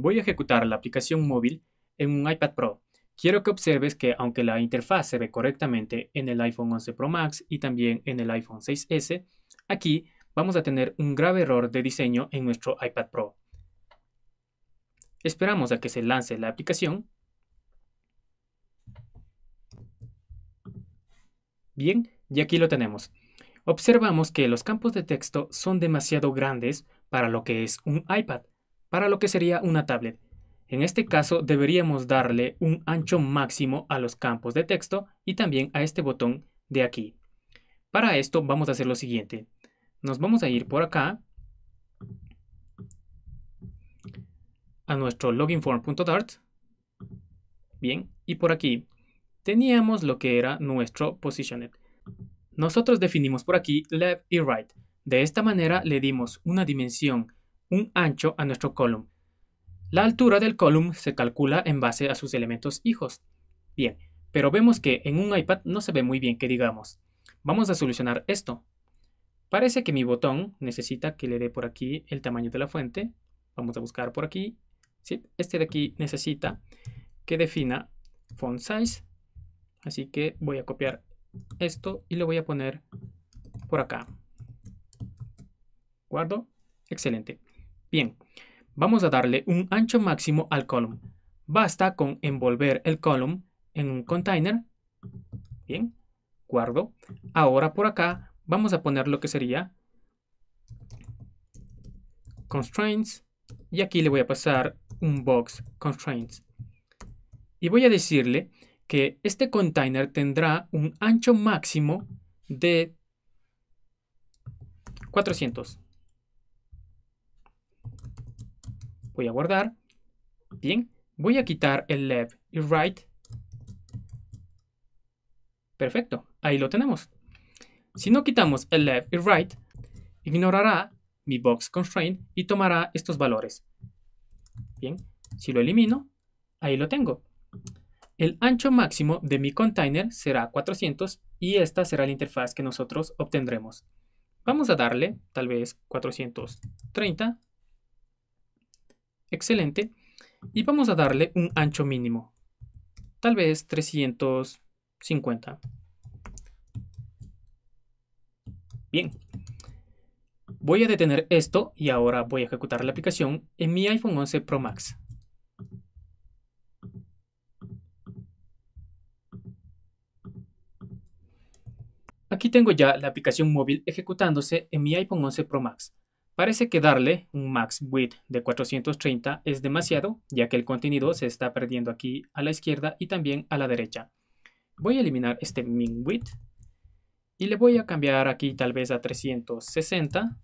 Voy a ejecutar la aplicación móvil en un iPad Pro. Quiero que observes que aunque la interfaz se ve correctamente en el iPhone 11 Pro Max y también en el iPhone 6S, aquí vamos a tener un grave error de diseño en nuestro iPad Pro. Esperamos a que se lance la aplicación. Bien, y aquí lo tenemos. Observamos que los campos de texto son demasiado grandes para lo que es un iPad para lo que sería una tablet. En este caso deberíamos darle un ancho máximo a los campos de texto y también a este botón de aquí. Para esto vamos a hacer lo siguiente. Nos vamos a ir por acá a nuestro loginform.dart. Bien, y por aquí teníamos lo que era nuestro positioned. Nosotros definimos por aquí left y right. De esta manera le dimos una dimensión un ancho a nuestro column. La altura del column se calcula en base a sus elementos hijos. Bien, pero vemos que en un iPad no se ve muy bien que digamos. Vamos a solucionar esto. Parece que mi botón necesita que le dé por aquí el tamaño de la fuente. Vamos a buscar por aquí. Sí, este de aquí necesita que defina font size. Así que voy a copiar esto y lo voy a poner por acá. Guardo. Excelente. Bien, vamos a darle un ancho máximo al column. Basta con envolver el column en un container. Bien, guardo. Ahora por acá vamos a poner lo que sería constraints y aquí le voy a pasar un box constraints. Y voy a decirle que este container tendrá un ancho máximo de 400. Voy a guardar. Bien. Voy a quitar el left y right. Perfecto. Ahí lo tenemos. Si no quitamos el left y right, ignorará mi box constraint y tomará estos valores. Bien. Si lo elimino, ahí lo tengo. El ancho máximo de mi container será 400 y esta será la interfaz que nosotros obtendremos. Vamos a darle tal vez 430 Excelente. Y vamos a darle un ancho mínimo. Tal vez 350. Bien. Voy a detener esto y ahora voy a ejecutar la aplicación en mi iPhone 11 Pro Max. Aquí tengo ya la aplicación móvil ejecutándose en mi iPhone 11 Pro Max. Parece que darle un max width de 430 es demasiado, ya que el contenido se está perdiendo aquí a la izquierda y también a la derecha. Voy a eliminar este min width y le voy a cambiar aquí tal vez a 360.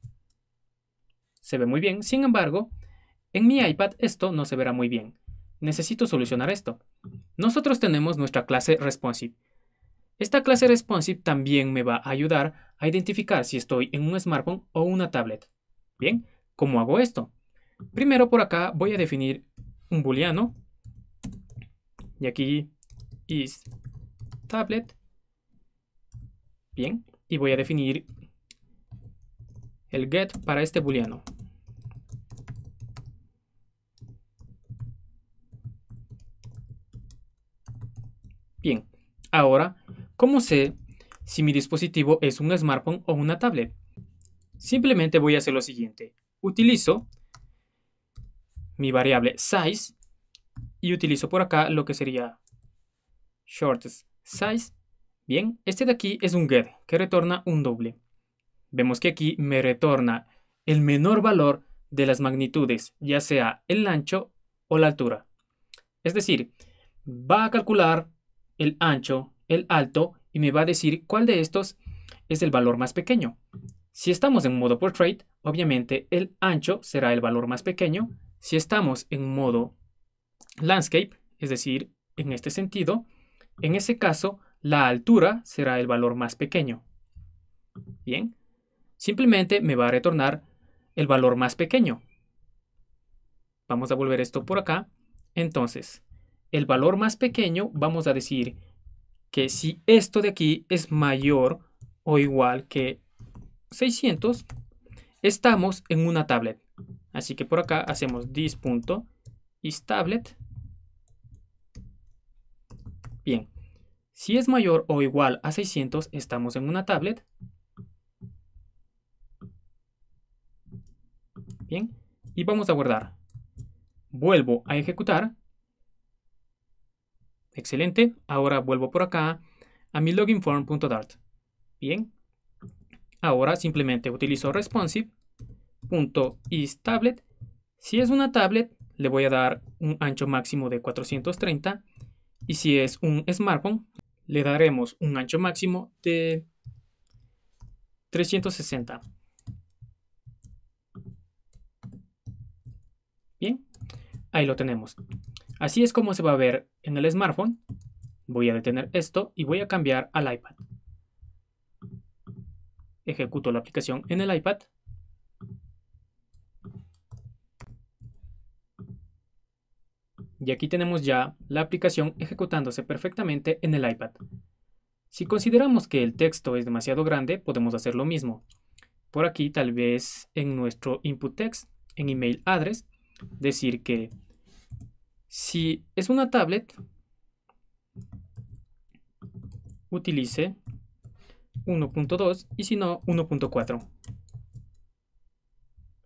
Se ve muy bien, sin embargo, en mi iPad esto no se verá muy bien. Necesito solucionar esto. Nosotros tenemos nuestra clase responsive. Esta clase responsive también me va a ayudar a identificar si estoy en un smartphone o una tablet. Bien, ¿cómo hago esto? Primero por acá voy a definir un booleano. Y aquí is tablet. Bien, y voy a definir el get para este booleano. Bien, ahora, ¿cómo sé si mi dispositivo es un smartphone o una tablet? Simplemente voy a hacer lo siguiente. Utilizo mi variable size y utilizo por acá lo que sería shortest size. Bien, este de aquí es un get que retorna un doble. Vemos que aquí me retorna el menor valor de las magnitudes, ya sea el ancho o la altura. Es decir, va a calcular el ancho, el alto y me va a decir cuál de estos es el valor más pequeño. Si estamos en modo Portrait, obviamente el ancho será el valor más pequeño. Si estamos en modo Landscape, es decir, en este sentido, en ese caso la altura será el valor más pequeño. Bien, simplemente me va a retornar el valor más pequeño. Vamos a volver esto por acá. Entonces, el valor más pequeño vamos a decir que si esto de aquí es mayor o igual que 600, estamos en una tablet. Así que por acá hacemos this.isTablet. Bien, si es mayor o igual a 600, estamos en una tablet. Bien, y vamos a guardar. Vuelvo a ejecutar. Excelente, ahora vuelvo por acá a mi loginform.dart. Bien, Ahora simplemente utilizo responsive.isTablet. Si es una tablet, le voy a dar un ancho máximo de 430. Y si es un smartphone, le daremos un ancho máximo de 360. Bien, ahí lo tenemos. Así es como se va a ver en el smartphone. Voy a detener esto y voy a cambiar al iPad. Ejecuto la aplicación en el iPad. Y aquí tenemos ya la aplicación ejecutándose perfectamente en el iPad. Si consideramos que el texto es demasiado grande, podemos hacer lo mismo. Por aquí, tal vez en nuestro input text, en email address, decir que si es una tablet, utilice 1.2 y si no 1.4.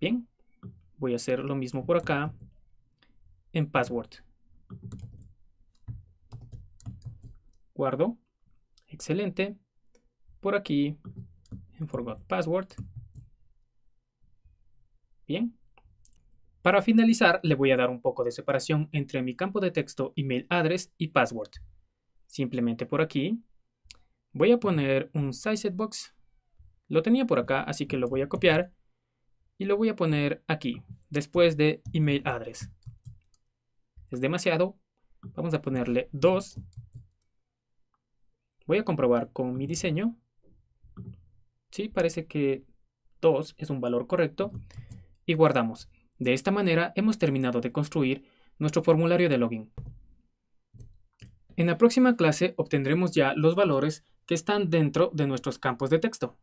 Bien, voy a hacer lo mismo por acá en password. Guardo. Excelente. Por aquí en forgot password. Bien. Para finalizar, le voy a dar un poco de separación entre mi campo de texto email address y password. Simplemente por aquí Voy a poner un size Box. Lo tenía por acá, así que lo voy a copiar y lo voy a poner aquí, después de email address. Es demasiado. Vamos a ponerle 2. Voy a comprobar con mi diseño. Sí, parece que 2 es un valor correcto. Y guardamos. De esta manera hemos terminado de construir nuestro formulario de login. En la próxima clase obtendremos ya los valores que están dentro de nuestros campos de texto.